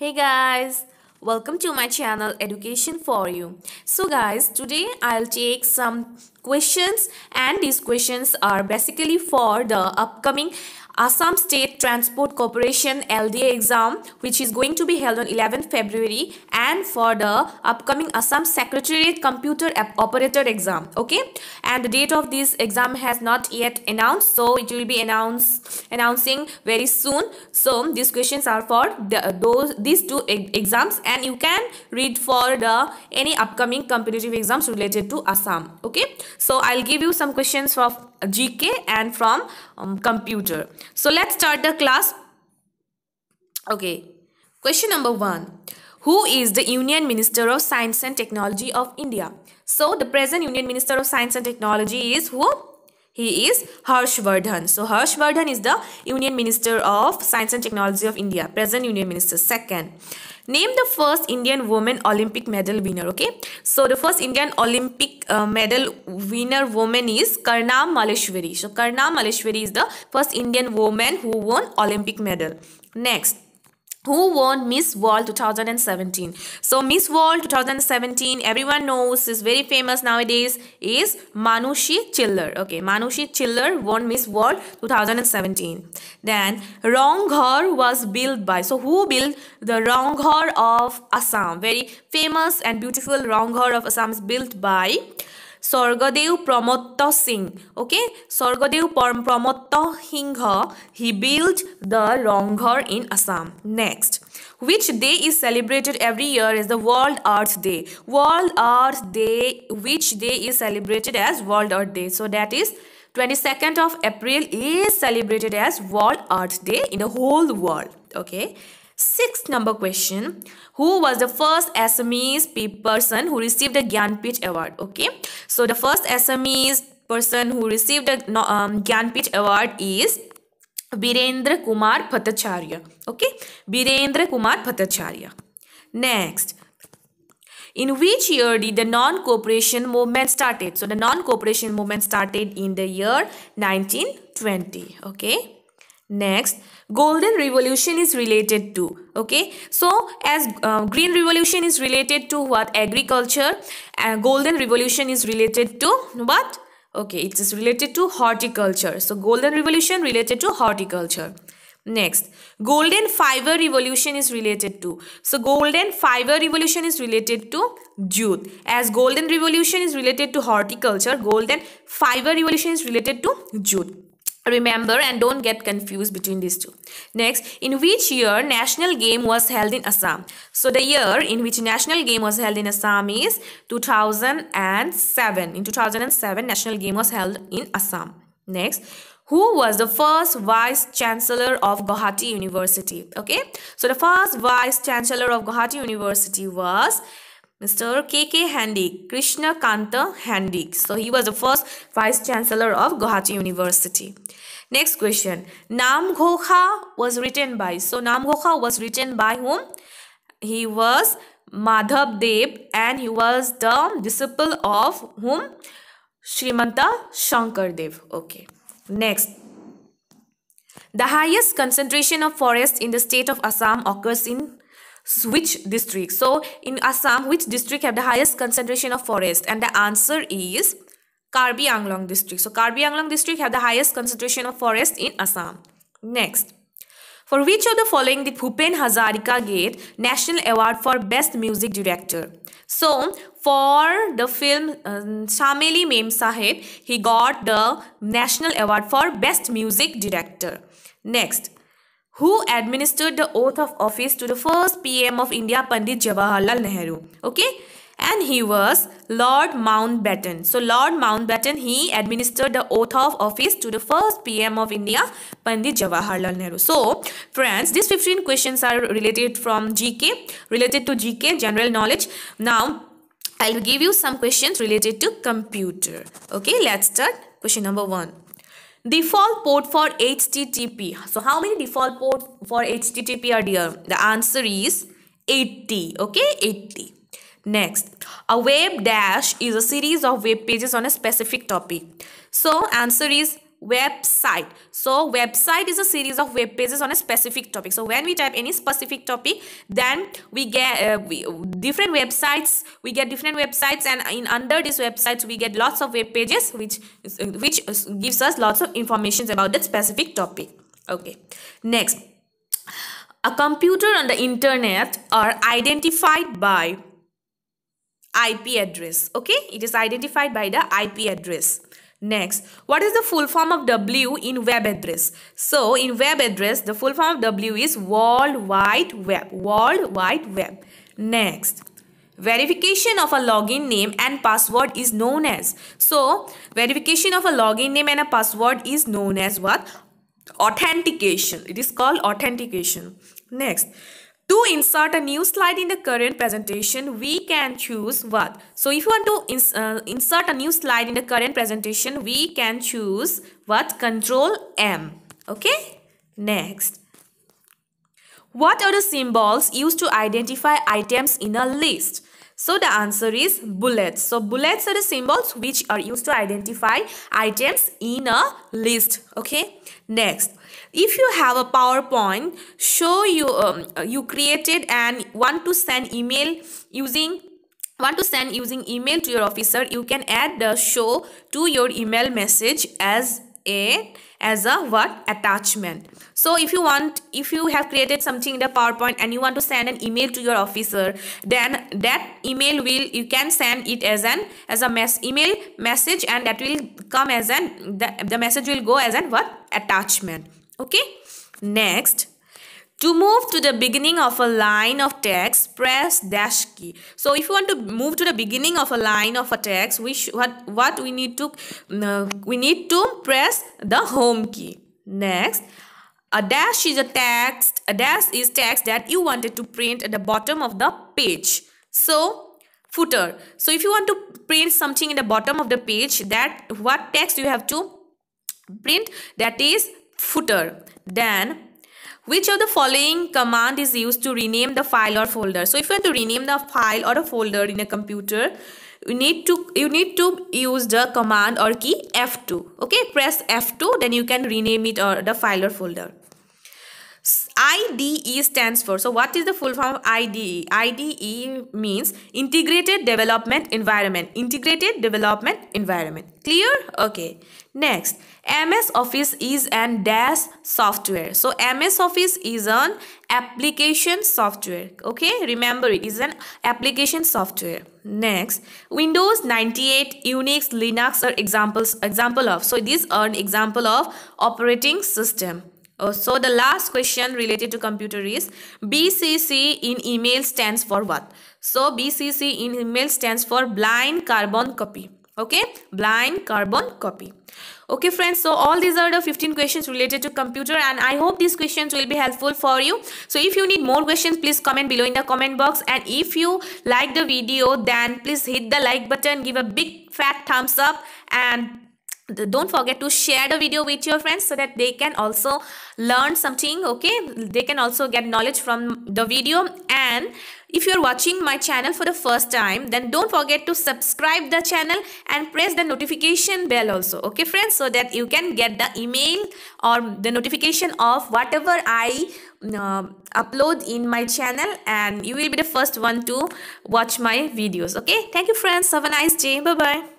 Hey guys, welcome to my channel Education for You. So guys, today I'll take some questions and these questions are basically for the upcoming Assam State Transport Corporation LDA exam which is going to be held on 11 February and for the upcoming Assam Secretariat Computer Operator exam okay and the date of this exam has not yet announced so it will be announced announcing very soon so these questions are for the, those these two exams and you can read for the any upcoming competitive exams related to Assam okay so I'll give you some questions from GK and from um, computer so let's start the class. Okay. Question number one. Who is the Union Minister of Science and Technology of India? So the present Union Minister of Science and Technology is who? He is Harshvardhan. So Harshvardhan is the Union Minister of Science and Technology of India, present Union Minister. Second, name the first Indian woman Olympic medal winner. Okay, so the first Indian Olympic uh, medal winner woman is Karnam Maleshwari. So Karnam Maleshwari is the first Indian woman who won Olympic medal. Next who won Miss World 2017. So Miss World 2017, everyone knows, is very famous nowadays, is Manushi Chiller. Okay, Manushi Chiller won Miss World 2017. Then Ronghar was built by, so who built the Ronghar of Assam? Very famous and beautiful Ronghar of Assam is built by Swargadeo Pramatta Singh okay. Swargadeo Pramatta Singh he built the Rang Ghar in Assam. Next, which day is celebrated every year is the world earth day world earth day which day is celebrated as world earth day so that is 22nd of April is celebrated as World Earth Day in the whole world. Okay. Sixth number question. Who was the first SMEs person who received the Gyanpith Award? Okay. So the first SMEs person who received the um, Award is Birendra Kumar Bhattacharya. Okay. Birendra Kumar Bhattacharya. Next. In which year did the non-cooperation movement started? So the non-cooperation movement started in the year 1920. Okay. Next, golden revolution is related to, okay. So, as uh, green revolution is related to what? Agriculture. And uh, golden revolution is related to what? Okay, it is related to horticulture. So, golden revolution related to horticulture. Next, golden fiber revolution is related to. So, golden fiber revolution is related to jute. As golden revolution is related to horticulture, golden fiber revolution is related to jute. Remember and don't get confused between these two. Next, in which year national game was held in Assam? So the year in which national game was held in Assam is 2007. In 2007, national game was held in Assam. Next, who was the first vice chancellor of Guwahati University? Okay, so the first vice chancellor of Guwahati University was Mr. K.K. Handik, Krishna Kanta Handik. So he was the first Vice Chancellor of Guwahati University. Next question. Nam Gokha was written by. So Nam Gokha was written by whom? He was Madhav Dev and he was the disciple of whom? Srimanta Shankar Dev. Okay. Next. The highest concentration of forest in the state of Assam occurs in which district? So in Assam, which district have the highest concentration of forest? And the answer is Karbi Anglong district. So Karbi Anglong district have the highest concentration of forest in Assam. Next. For which of the following did Bhupen Hazarika get National Award for Best Music Director? So, for the film um, Shameli Mem Sahib, he got the National Award for Best Music Director. Next, who administered the oath of office to the first PM of India, Pandit Jawaharlal Nehru. Okay, and he was Lord Mountbatten. So Lord Mountbatten, he administered the oath of office to the first PM of India, Pandit Jawaharlal Nehru. So friends, these 15 questions are related from GK, related to GK, general knowledge. Now, I'll give you some questions related to computer. Okay, let's start question number one. Default port for HTTP. So how many default port for HTTP are there? The answer is 80. Okay, 80. Next, a web dash is a series of web pages on a specific topic. So answer is website so website is a series of web pages on a specific topic so when we type any specific topic then we get uh, we, different websites we get different websites and in under these websites we get lots of web pages which which gives us lots of information about that specific topic okay next a computer on the internet are identified by IP address. Okay, it is identified by the IP address. Next, what is the full form of W in web address? So, in web address, the full form of W is World Wide Web. World Wide Web. Next, verification of a login name and password is known as. So, verification of a login name and a password is known as what? Authentication. It is called authentication. Next, to insert a new slide in the current presentation, we can choose what? So if you want to ins uh, insert a new slide in the current presentation, we can choose what? Control M. Okay. Next. What are the symbols used to identify items in a list? So the answer is bullets. So bullets are the symbols which are used to identify items in a list. Okay. Next, if you have a PowerPoint, show you um, you created and want to send email using want to send using email to your officer you can add the show to your email message as as a what attachment so if you want if you have created something in the powerpoint and you want to send an email to your officer then that email will you can send it as an as a mess email message and that will come as an the, the message will go as an what attachment okay next to move to the beginning of a line of text, press dash key. So if you want to move to the beginning of a line of a text, we what, what we need to, uh, we need to press the home key. Next, a dash is a text, a dash is text that you wanted to print at the bottom of the page. So footer. So if you want to print something in the bottom of the page, that what text you have to print that is footer. Then which of the following command is used to rename the file or folder? So if you have to rename the file or a folder in a computer, you need to you need to use the command or key F2. Okay, press F2 then you can rename it or the file or folder. IDE stands for. So what is the full form of IDE? IDE means Integrated Development Environment. Integrated Development Environment. Clear? Okay. Next, MS Office is an dash software. So MS Office is an application software. Okay, remember it is an application software. Next, Windows 98, Unix, Linux are examples example of. So these are an example of operating system. Oh, so the last question related to computer is BCC in email stands for what? So BCC in email stands for blind carbon copy. Okay, blind carbon copy. Okay friends, so all these are the 15 questions related to computer and I hope these questions will be helpful for you. So if you need more questions, please comment below in the comment box and if you like the video then please hit the like button, give a big fat thumbs up and don't forget to share the video with your friends so that they can also learn something okay they can also get knowledge from the video and if you're watching my channel for the first time then don't forget to subscribe the channel and press the notification bell also okay friends so that you can get the email or the notification of whatever i uh, upload in my channel and you will be the first one to watch my videos okay thank you friends have a nice day bye bye